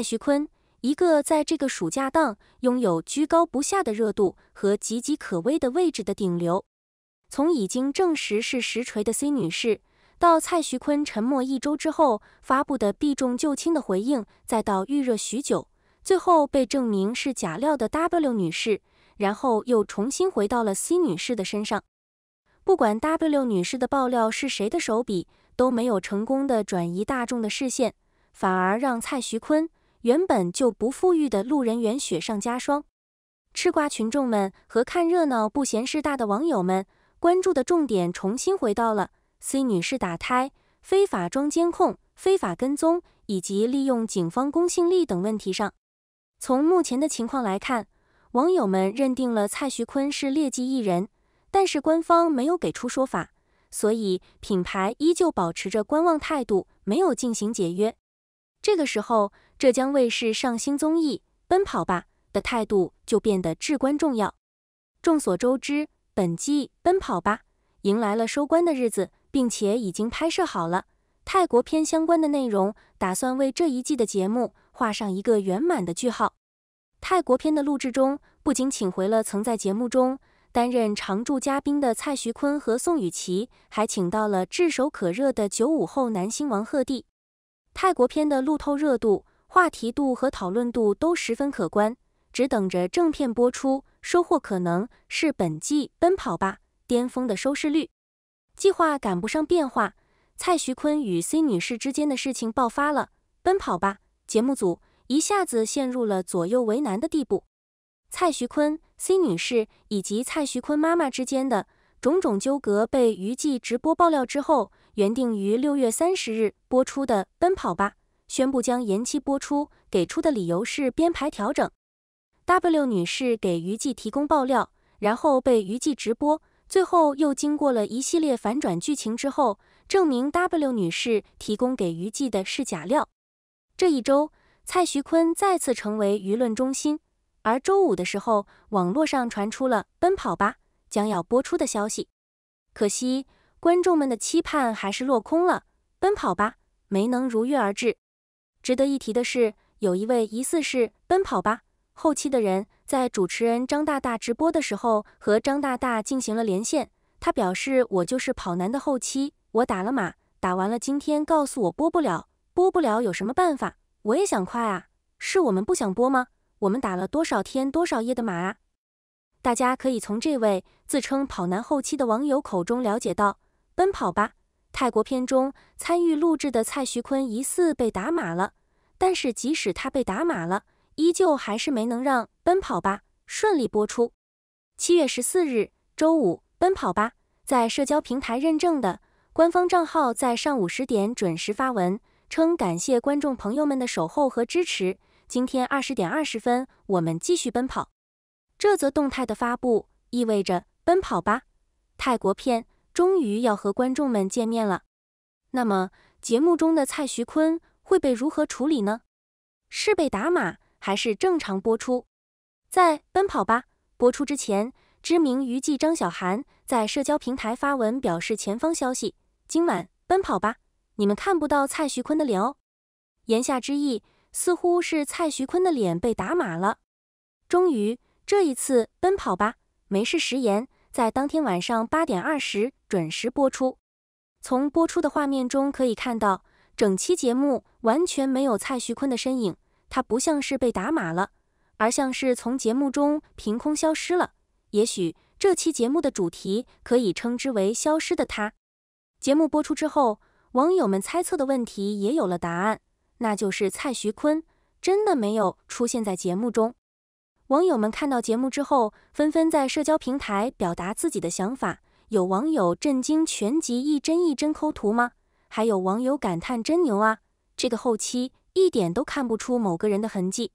蔡徐坤，一个在这个暑假档拥有居高不下的热度和岌岌可危的位置的顶流，从已经证实是实锤的 C 女士，到蔡徐坤沉默一周之后发布的避重就轻的回应，再到预热许久，最后被证明是假料的 W 女士，然后又重新回到了 C 女士的身上。不管 W 女士的爆料是谁的手笔，都没有成功的转移大众的视线，反而让蔡徐坤。原本就不富裕的路人缘雪上加霜，吃瓜群众们和看热闹不嫌事大的网友们关注的重点重新回到了 C 女士打胎、非法装监控、非法跟踪以及利用警方公信力等问题上。从目前的情况来看，网友们认定了蔡徐坤是劣迹艺人，但是官方没有给出说法，所以品牌依旧保持着观望态度，没有进行解约。这个时候。浙江卫视上新综艺《奔跑吧》的态度就变得至关重要。众所周知，本季《奔跑吧》迎来了收官的日子，并且已经拍摄好了泰国片相关的内容，打算为这一季的节目画上一个圆满的句号。泰国片的录制中，不仅请回了曾在节目中担任常驻嘉宾的蔡徐坤和宋雨琦，还请到了炙手可热的九五后男星王鹤棣。泰国片的路透热度。话题度和讨论度都十分可观，只等着正片播出，收获可能是本季《奔跑吧》巅峰的收视率。计划赶不上变化，蔡徐坤与 C 女士之间的事情爆发了，《奔跑吧》节目组一下子陷入了左右为难的地步。蔡徐坤、C 女士以及蔡徐坤妈妈之间的种种纠葛被娱记直播爆料之后，原定于六月三十日播出的《奔跑吧》。宣布将延期播出，给出的理由是编排调整。W 女士给娱记提供爆料，然后被娱记直播，最后又经过了一系列反转剧情之后，证明 W 女士提供给娱记的是假料。这一周，蔡徐坤再次成为舆论中心。而周五的时候，网络上传出了《奔跑吧》将要播出的消息，可惜观众们的期盼还是落空了，《奔跑吧》没能如约而至。值得一提的是，有一位疑似是《奔跑吧》后期的人，在主持人张大大直播的时候和张大大进行了连线。他表示：“我就是跑男的后期，我打了码，打完了，今天告诉我播不了，播不了，有什么办法？我也想快啊，是我们不想播吗？我们打了多少天多少夜的码。”大家可以从这位自称跑男后期的网友口中了解到，《奔跑吧》。泰国片中参与录制的蔡徐坤疑似被打码了，但是即使他被打码了，依旧还是没能让《奔跑吧》顺利播出。七月十四日，周五，《奔跑吧》在社交平台认证的官方账号在上午十点准时发文，称感谢观众朋友们的守候和支持。今天二十点二十分，我们继续奔跑。这则动态的发布意味着《奔跑吧》泰国片。终于要和观众们见面了，那么节目中的蔡徐坤会被如何处理呢？是被打码还是正常播出？在《奔跑吧》播出之前，知名娱记张小涵在社交平台发文表示：“前方消息，今晚《奔跑吧》，你们看不到蔡徐坤的脸哦。”言下之意似乎是蔡徐坤的脸被打码了。终于，这一次《奔跑吧》没事食言，在当天晚上八点二十。准时播出。从播出的画面中可以看到，整期节目完全没有蔡徐坤的身影。他不像是被打码了，而像是从节目中凭空消失了。也许这期节目的主题可以称之为“消失的他”。节目播出之后，网友们猜测的问题也有了答案，那就是蔡徐坤真的没有出现在节目中。网友们看到节目之后，纷纷在社交平台表达自己的想法。有网友震惊全集一帧一帧抠图吗？还有网友感叹真牛啊！这个后期一点都看不出某个人的痕迹。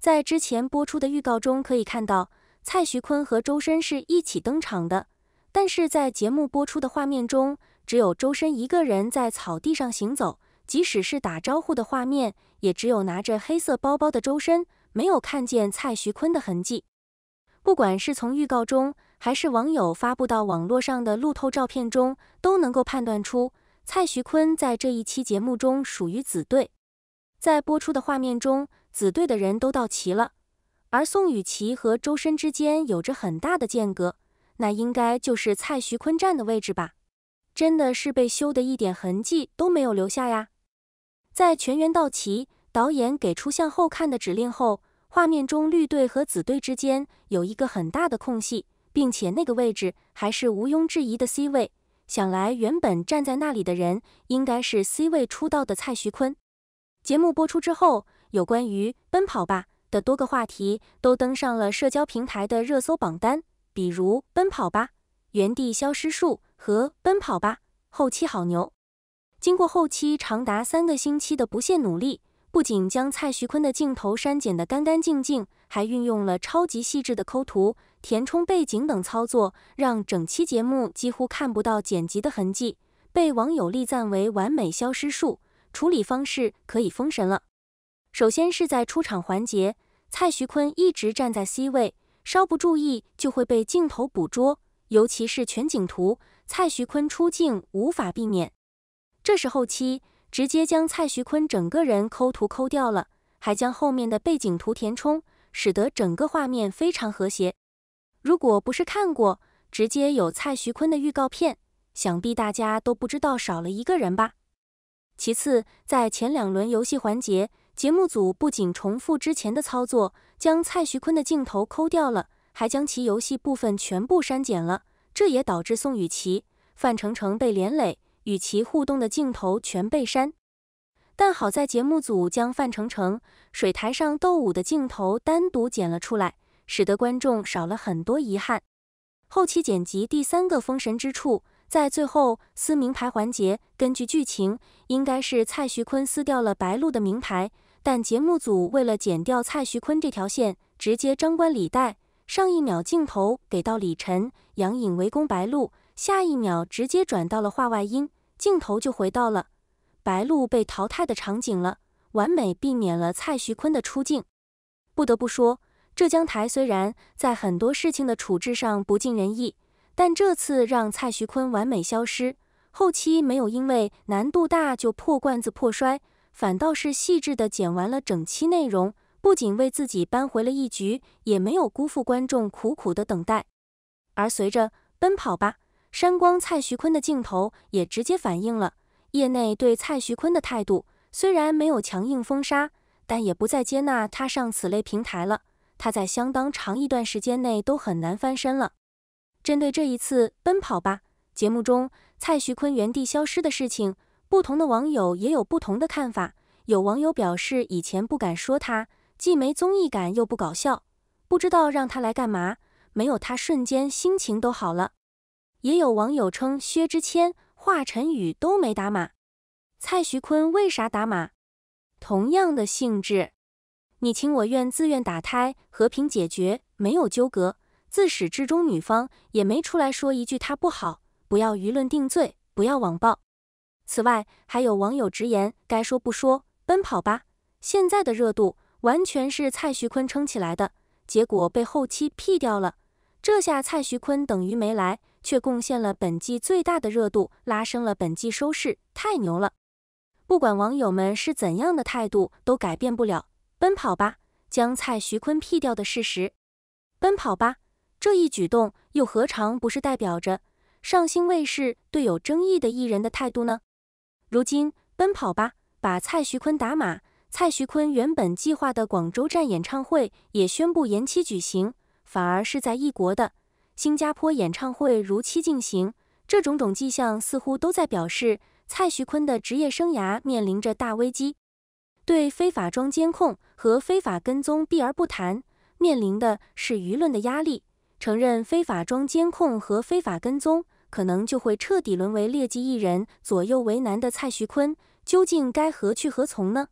在之前播出的预告中可以看到，蔡徐坤和周深是一起登场的，但是在节目播出的画面中，只有周深一个人在草地上行走，即使是打招呼的画面，也只有拿着黑色包包的周深，没有看见蔡徐坤的痕迹。不管是从预告中。还是网友发布到网络上的路透照片中，都能够判断出蔡徐坤在这一期节目中属于紫队。在播出的画面中，紫队的人都到齐了，而宋雨琦和周深之间有着很大的间隔，那应该就是蔡徐坤站的位置吧？真的是被修得一点痕迹都没有留下呀！在全员到齐，导演给出向后看的指令后，画面中绿队和紫队之间有一个很大的空隙。并且那个位置还是毋庸置疑的 C 位，想来原本站在那里的人应该是 C 位出道的蔡徐坤。节目播出之后，有关于《奔跑吧》的多个话题都登上了社交平台的热搜榜单，比如《奔跑吧》原地消失术和《奔跑吧》后期好牛。经过后期长达三个星期的不懈努力，不仅将蔡徐坤的镜头删减得干干净净，还运用了超级细致的抠图。填充背景等操作，让整期节目几乎看不到剪辑的痕迹，被网友力赞为“完美消失术”。处理方式可以封神了。首先是在出场环节，蔡徐坤一直站在 C 位，稍不注意就会被镜头捕捉，尤其是全景图，蔡徐坤出镜无法避免。这时后期直接将蔡徐坤整个人抠图抠掉了，还将后面的背景图填充，使得整个画面非常和谐。如果不是看过直接有蔡徐坤的预告片，想必大家都不知道少了一个人吧。其次，在前两轮游戏环节，节目组不仅重复之前的操作，将蔡徐坤的镜头抠掉了，还将其游戏部分全部删减了，这也导致宋雨琦、范丞丞被连累，与其互动的镜头全被删。但好在节目组将范丞丞水台上斗舞的镜头单独剪了出来。使得观众少了很多遗憾。后期剪辑第三个封神之处，在最后撕名牌环节，根据剧情应该是蔡徐坤撕掉了白鹿的名牌，但节目组为了剪掉蔡徐坤这条线，直接张冠李戴。上一秒镜头给到李晨、杨颖围攻白鹿，下一秒直接转到了画外音，镜头就回到了白鹿被淘汰的场景了，完美避免了蔡徐坤的出镜。不得不说。浙江台虽然在很多事情的处置上不尽人意，但这次让蔡徐坤完美消失，后期没有因为难度大就破罐子破摔，反倒是细致的剪完了整期内容，不仅为自己扳回了一局，也没有辜负观众苦苦的等待。而随着《奔跑吧》删光蔡徐坤的镜头，也直接反映了业内对蔡徐坤的态度。虽然没有强硬封杀，但也不再接纳他上此类平台了。他在相当长一段时间内都很难翻身了。针对这一次《奔跑吧》节目中蔡徐坤原地消失的事情，不同的网友也有不同的看法。有网友表示，以前不敢说他，既没综艺感又不搞笑，不知道让他来干嘛。没有他，瞬间心情都好了。也有网友称，薛之谦、华晨宇都没打码，蔡徐坤为啥打码？同样的性质。你情我愿，自愿打胎，和平解决，没有纠葛。自始至终，女方也没出来说一句她不好。不要舆论定罪，不要网暴。此外，还有网友直言：“该说不说，《奔跑吧》现在的热度完全是蔡徐坤撑起来的，结果被后期 P 掉了。这下蔡徐坤等于没来，却贡献了本季最大的热度，拉升了本季收视，太牛了！不管网友们是怎样的态度，都改变不了。”奔跑吧将蔡徐坤 P 掉的事实，奔跑吧这一举动又何尝不是代表着上星卫视对有争议的艺人的态度呢？如今奔跑吧把蔡徐坤打码，蔡徐坤原本计划的广州站演唱会也宣布延期举行，反而是在异国的新加坡演唱会如期进行，这种种迹象似乎都在表示蔡徐坤的职业生涯面临着大危机。对非法装监控和非法跟踪避而不谈，面临的是舆论的压力。承认非法装监控和非法跟踪，可能就会彻底沦为劣迹艺人，左右为难的蔡徐坤究竟该何去何从呢？